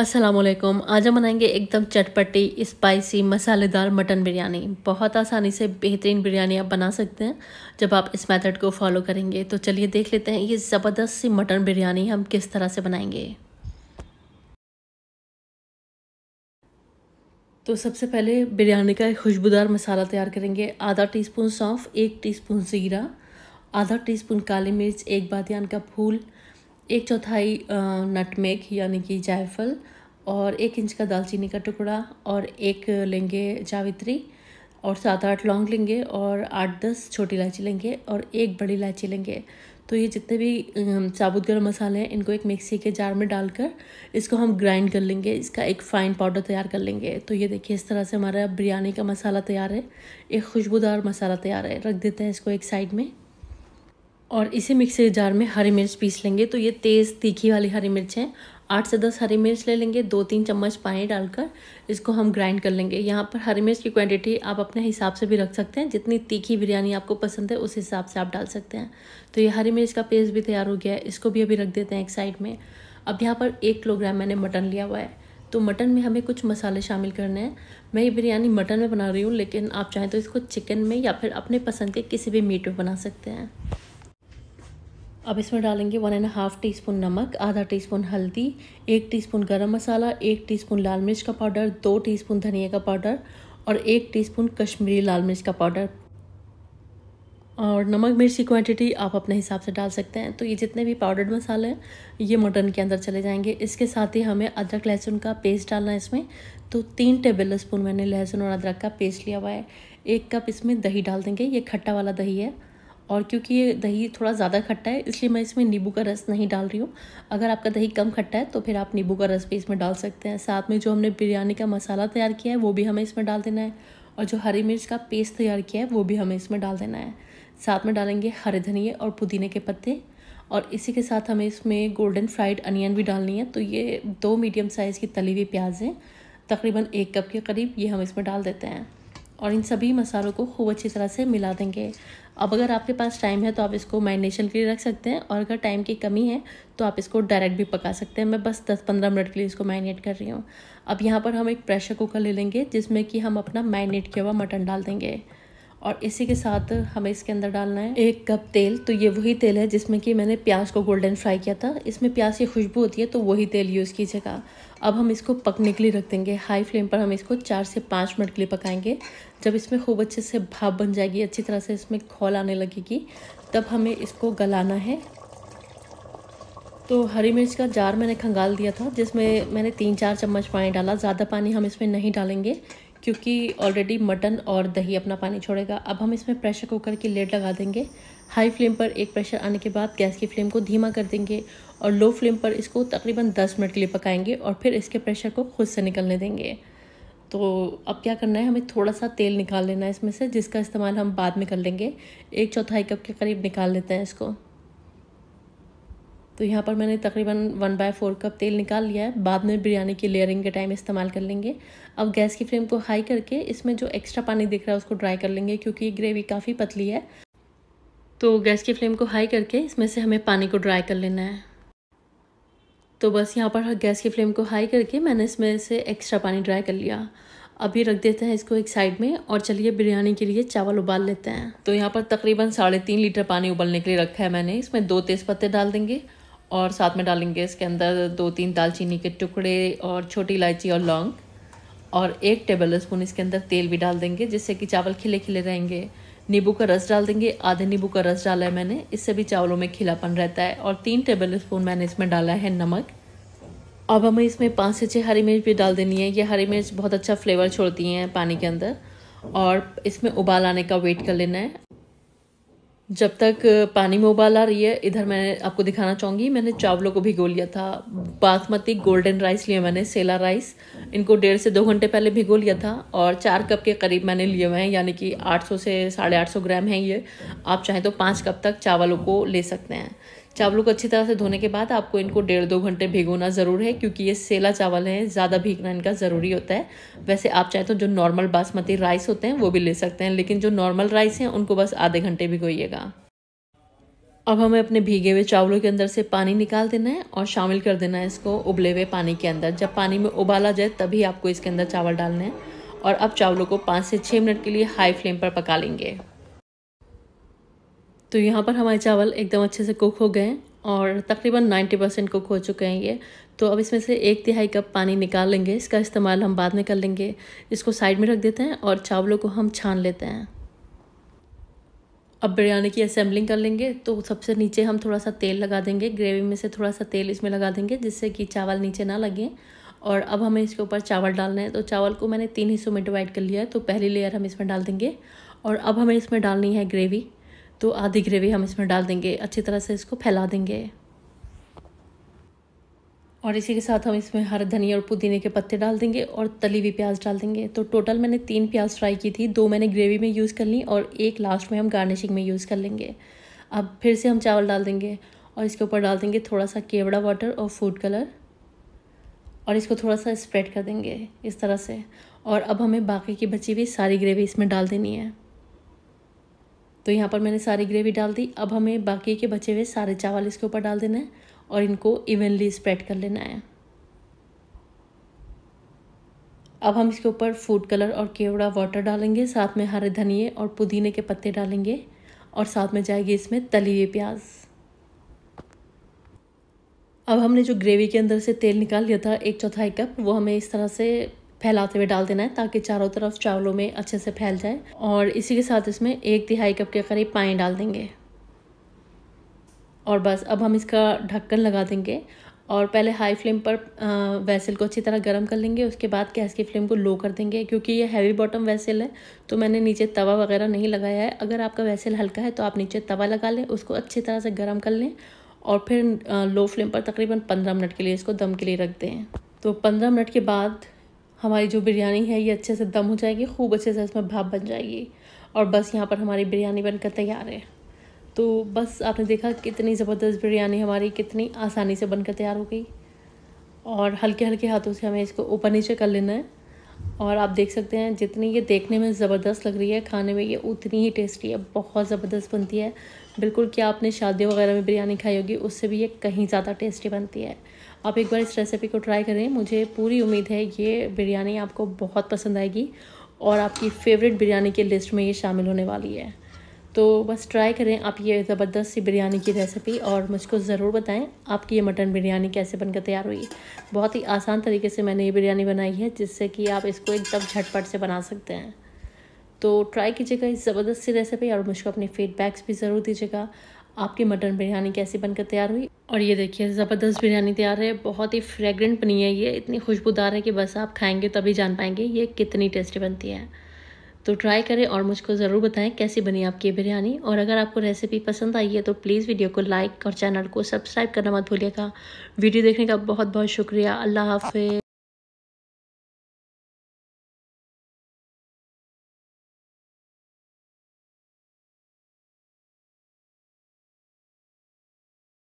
असलम आज हम बनाएंगे एकदम चटपटी स्पाइसी मसालेदार मटन बिरयानी बहुत आसानी से बेहतरीन बिरयानी आप बना सकते हैं जब आप इस मेथड को फॉलो करेंगे तो चलिए देख लेते हैं ये ज़बरदस्त सी मटन बिरयानी हम किस तरह से बनाएंगे तो सबसे पहले बिरयानी का एक खुशबूदार मसाला तैयार करेंगे आधा टी स्पून सौंफ एक टी स्पून ज़ीरा आधा टी स्पून काली मिर्च एक बादियान का फूल एक चौथाई नटमेक यानी कि जायफल और एक इंच का दालचीनी का टुकड़ा और एक लेंगे जावित्री और सात आठ लौंग लेंगे और आठ दस छोटी इलायची लेंगे और एक बड़ी इलायची लेंगे तो ये जितने भी साबुत गर्म मसाले हैं इनको एक मिक्सी के जार में डालकर इसको हम ग्राइंड कर लेंगे इसका एक फ़ाइन पाउडर तैयार कर लेंगे तो ये देखिए इस तरह से हमारा बिरयानी का मसाला तैयार है एक खुशबूदार मसाला तैयार है रख देते हैं इसको एक साइड में और इसी मिक्सर जार में हरी मिर्च पीस लेंगे तो ये तेज़ तीखी वाली हरी मिर्च है आठ से दस हरी मिर्च ले लेंगे दो तीन चम्मच पानी डालकर इसको हम ग्राइंड कर लेंगे यहाँ पर हरी मिर्च की क्वांटिटी आप अपने हिसाब से भी रख सकते हैं जितनी तीखी बिरयानी आपको पसंद है उस हिसाब से आप डाल सकते हैं तो ये हरी मिर्च का पेस्ट भी तैयार हो गया है इसको भी अभी रख देते हैं एक साइड में अब यहाँ पर एक किलोग्राम मैंने मटन लिया हुआ है तो मटन में हमें कुछ मसाले शामिल करने हैं मैं ये बिरयानी मटन में बना रही हूँ लेकिन आप चाहें तो इसको चिकन में या फिर अपने पसंद के किसी भी मीट में बना सकते हैं अब इसमें डालेंगे one and half teaspoon नमक आधा टी स्पून हल्दी एक टी स्पून गर्म मसाला एक टी स्पून लाल मिर्च का पाउडर दो टी स्पून धनिया का पाउडर और एक टी स्पून कश्मीरी लाल मिर्च का पाउडर और नमक मिर्च की क्वांटिटी आप अपने हिसाब से डाल सकते हैं तो ये जितने भी पाउडर्ड मसाले हैं ये मटन के अंदर चले जाएंगे इसके साथ ही हमें अदरक लहसुन का पेस्ट डालना है इसमें तो तीन टेबल स्पून मैंने लहसुन और अदरक का पेस्ट लिया हुआ है एक कप इसमें दही डाल देंगे ये खट्टा वाला दही है और क्योंकि ये दही थोड़ा ज़्यादा खट्टा है इसलिए मैं इसमें नींबू का रस नहीं डाल रही हूँ अगर आपका दही कम खट्टा है तो फिर आप नींबू का रस भी इसमें डाल सकते हैं साथ में जो हमने बिरयानी का मसाला तैयार किया है वो भी हमें इसमें डाल देना है और जो हरी मिर्च का पेस्ट तैयार किया है वो भी हमें इसमें डाल देना है साथ में डालेंगे हरे धनिए और पुदीने के पत्ते और इसी के साथ हमें इसमें गोल्डन फ्राइड अनियन भी डालनी है तो ये दो मीडियम साइज़ की तली हुई प्याज है तकरीबन एक कप के करीब ये हम इसमें डाल देते हैं और इन सभी मसालों को खूब अच्छी तरह से मिला देंगे अब अगर आपके पास टाइम है तो आप इसको मैरिनेशन के लिए रख सकते हैं और अगर टाइम की कमी है तो आप इसको डायरेक्ट भी पका सकते हैं मैं बस 10-15 मिनट के लिए इसको मैरिनेट कर रही हूँ अब यहाँ पर हम एक प्रेशर कुकर ले लेंगे जिसमें कि हम अपना मैरिनेट किया हुआ मटन डाल देंगे और इसी के साथ हमें इसके अंदर डालना है एक कप तेल तो ये वही तेल है जिसमें कि मैंने प्याज को गोल्डन फ्राई किया था इसमें प्याज की खुशबू होती है तो वही तेल यूज़ कीजिएगा अब हम इसको पकने के लिए रख देंगे हाई फ्लेम पर हम इसको चार से पाँच मिनट के लिए पकाएंगे जब इसमें खूब अच्छे से भाप बन जाएगी अच्छी तरह से इसमें खोल आने लगेगी तब हमें इसको गलाना है तो हरी मिर्च का जार मैंने खंगाल दिया था जिसमें मैंने तीन चार चम्मच पानी डाला ज़्यादा पानी हम इसमें नहीं डालेंगे क्योंकि ऑलरेडी मटन और दही अपना पानी छोड़ेगा अब हम इसमें प्रेशर कुकर की लेड लगा देंगे हाई फ्लेम पर एक प्रेशर आने के बाद गैस की फ्लेम को धीमा कर देंगे और लो फ्लेम पर इसको तकरीबन दस मिनट के लिए पकाएंगे और फिर इसके प्रेशर को खुद से निकलने देंगे तो अब क्या करना है हमें थोड़ा सा तेल निकाल लेना है इसमें से जिसका इस्तेमाल हम बाद में कर लेंगे एक चौथाई कप के करीब निकाल लेते हैं इसको तो यहाँ पर मैंने तकरीबन वन बाय फोर कप तेल निकाल लिया है बाद में बिरयानी की लेयरिंग के टाइम इस्तेमाल कर लेंगे अब गैस की फ्लेम को हाई करके इसमें जो एक्स्ट्रा पानी दिख रहा है उसको ड्राई कर लेंगे क्योंकि ग्रेवी काफ़ी पतली है तो गैस की फ्लेम को हाई करके इसमें से हमें पानी को ड्राई कर लेना है तो बस यहाँ पर गैस की फ्लेम को हाई करके मैंने इसमें से एक्स्ट्रा पानी ड्राई कर लिया अभी रख देते हैं इसको एक साइड में और चलिए बिरयानी के लिए चावल उबाल लेते हैं तो यहाँ पर तकरीबन साढ़े तीन लीटर पानी उबलने के लिए रखा है मैंने इसमें दो तेज़पत्ते डाल देंगे और साथ में डालेंगे इसके अंदर दो तीन दालचीनी के टुकड़े और छोटी इलायची और लौंग और एक टेबल स्पून इसके अंदर तेल भी डाल देंगे जिससे कि चावल खिले खिले रहेंगे नींबू का रस डाल देंगे आधे नींबू का रस डाला है मैंने इससे भी चावलों में खिलापन रहता है और तीन टेबल स्पून मैंने इसमें डाला है नमक अब हमें इसमें पाँच से छः हरी मिर्च भी डाल देनी है ये हरी मिर्च बहुत अच्छा फ्लेवर छोड़ती हैं पानी के अंदर और इसमें उबाल आने का वेट कर लेना है जब तक पानी में उबाल आ रही है इधर मैं आपको दिखाना चाहूँगी मैंने चावलों को भिगो लिया था बासमती गोल्डन राइस लिया मैंने सेला राइस इनको डेढ़ से दो घंटे पहले भिगो लिया था और चार कप के करीब मैंने लिए हुए हैं यानी कि 800 से साढ़े आठ ग्राम हैं ये आप चाहें तो पाँच कप तक चावलों को ले सकते हैं चावलों को अच्छी तरह से धोने के बाद आपको इनको डेढ़ दो घंटे भिगोना ज़रूर है क्योंकि ये सेला चावल है ज़्यादा भीगना इनका ज़रूरी होता है वैसे आप चाहे तो जो नॉर्मल बासमती राइस होते हैं वो भी ले सकते हैं लेकिन जो नॉर्मल राइस हैं उनको बस आधे घंटे भिगोइएगा अब हमें अपने भीगे हुए चावलों के अंदर से पानी निकाल देना है और शामिल कर देना है इसको उबले हुए पानी के अंदर जब पानी में उबाला जाए तभी आपको इसके अंदर चावल डालने हैं और अब चावलों को पाँच से छः मिनट के लिए हाई फ्लेम पर पका लेंगे तो यहाँ पर हमारे चावल एकदम अच्छे से कुक हो गए हैं और तकरीबन 90 परसेंट कुक हो चुके हैं ये तो अब इसमें से एक तिहाई कप पानी निकाल लेंगे इसका इस्तेमाल हम बाद में कर लेंगे इसको साइड में रख देते हैं और चावलों को हम छान लेते हैं अब बिरयानी की असेंबलिंग कर लेंगे तो सबसे नीचे हम थोड़ा सा तेल लगा देंगे ग्रेवी में से थोड़ा सा तेल इसमें लगा देंगे जिससे कि चावल नीचे ना लगें और अब हमें इसके ऊपर चावल डालना है तो चावल को मैंने तीन हिस्सों में डिवाइड कर लिया है तो पहली लेयर हम इसमें डाल देंगे और अब हमें इसमें डालनी है ग्रेवी तो आधी ग्रेवी हम इसमें डाल देंगे अच्छी तरह से इसको फैला देंगे और इसी के साथ हम इसमें हरा धनिया और पुदीने के पत्ते डाल देंगे और तली हुई प्याज डाल देंगे तो टोटल मैंने तीन प्याज फ्राई की थी दो मैंने ग्रेवी में यूज़ कर ली और एक लास्ट में हम गार्निशिंग में यूज़ कर लेंगे अब फिर से हम चावल डाल देंगे और इसके ऊपर डाल देंगे थोड़ा सा केवड़ा वाटर और फूड कलर और इसको थोड़ा सा स्प्रेड कर देंगे इस तरह से और अब हमें बाकी की बची हुई सारी ग्रेवी इसमें डाल देनी है तो यहाँ पर मैंने सारी ग्रेवी डाल दी अब हमें बाकी के बचे हुए सारे चावल इसके ऊपर डाल देना है और इनको इवनली स्प्रेड कर लेना है अब हम इसके ऊपर फूड कलर और केवड़ा वाटर डालेंगे साथ में हरे धनिए और पुदीने के पत्ते डालेंगे और साथ में जाएगी इसमें तली हुई प्याज अब हमने जो ग्रेवी के अंदर से तेल निकाल लिया था एक चौथाई कप वो हमें इस तरह से फैलाते हुए डाल देना है ताकि चारों तरफ चावलों में अच्छे से फैल जाए और इसी के साथ इसमें एक तिहाई कप के करीब पानी डाल देंगे और बस अब हम इसका ढक्कन लगा देंगे और पहले हाई फ्लेम पर वैसल को अच्छी तरह गर्म कर लेंगे उसके बाद गैस की फ्लेम को लो कर देंगे क्योंकि ये हैवी बॉटम वैसल है तो मैंने नीचे तवा वगैरह नहीं लगाया है अगर आपका वैसल हल्का है तो आप नीचे तवा लगा लें उसको अच्छी तरह से गर्म कर लें और फिर लो फ्लेम पर तकरीबन पंद्रह मिनट के लिए इसको दम के लिए रख दें तो पंद्रह मिनट के बाद हमारी जो बिरयानी है ये अच्छे से दम हो जाएगी खूब अच्छे से इसमें भाप बन जाएगी और बस यहाँ पर हमारी बिरयानी बनकर तैयार है तो बस आपने देखा कितनी ज़बरदस्त बिरयानी हमारी कितनी आसानी से बनकर तैयार हो गई और हल्के हल्के हाथों से हमें इसको ऊपर नीचे कर लेना है और आप देख सकते हैं जितनी ये देखने में ज़बरदस्त लग रही है खाने में ये उतनी ही टेस्टी है बहुत ज़बरदस्त बनती है बिल्कुल क्या आपने शादी वगैरह में बिरयानी खाई होगी उससे भी ये कहीं ज़्यादा टेस्टी बनती है आप एक बार इस रेसिपी को ट्राई करें मुझे पूरी उम्मीद है ये बिरयानी आपको बहुत पसंद आएगी और आपकी फेवरेट बिरयानी की लिस्ट में ये शामिल होने वाली है तो बस ट्राई करें आप ये ज़बरदस्त सी बिरयानी की रेसिपी और मुझको ज़रूर बताएं आपकी ये मटन बिरयानी कैसे बनकर तैयार हुई बहुत ही आसान तरीके से मैंने ये बिरयानी बनाई है जिससे कि आप इसको एकदम झटपट से बना सकते हैं तो ट्राई कीजिएगा इस ज़बरदस्त सी रेसिपी और मुझको अपनी फीडबैक्स भी ज़रूर दीजिएगा आपकी मटन बिरयानी कैसी बनकर तैयार हुई और ये देखिए ज़बरदस्त बिरयानी तैयार है बहुत ही फ्रेगरेंट बनी है ये इतनी खुशबूदार है कि बस आप खाएंगे तभी जान पाएंगे ये कितनी टेस्टी बनती है तो ट्राई करें और मुझको ज़रूर बताएं कैसी बनी आपकी ये बिरयानी और अगर आपको रेसिपी पसंद आई है तो प्लीज़ वीडियो को लाइक और चैनल को सब्सक्राइब करना मत भूलिएगा वीडियो देखने का बहुत बहुत शुक्रिया अल्लाह हाफि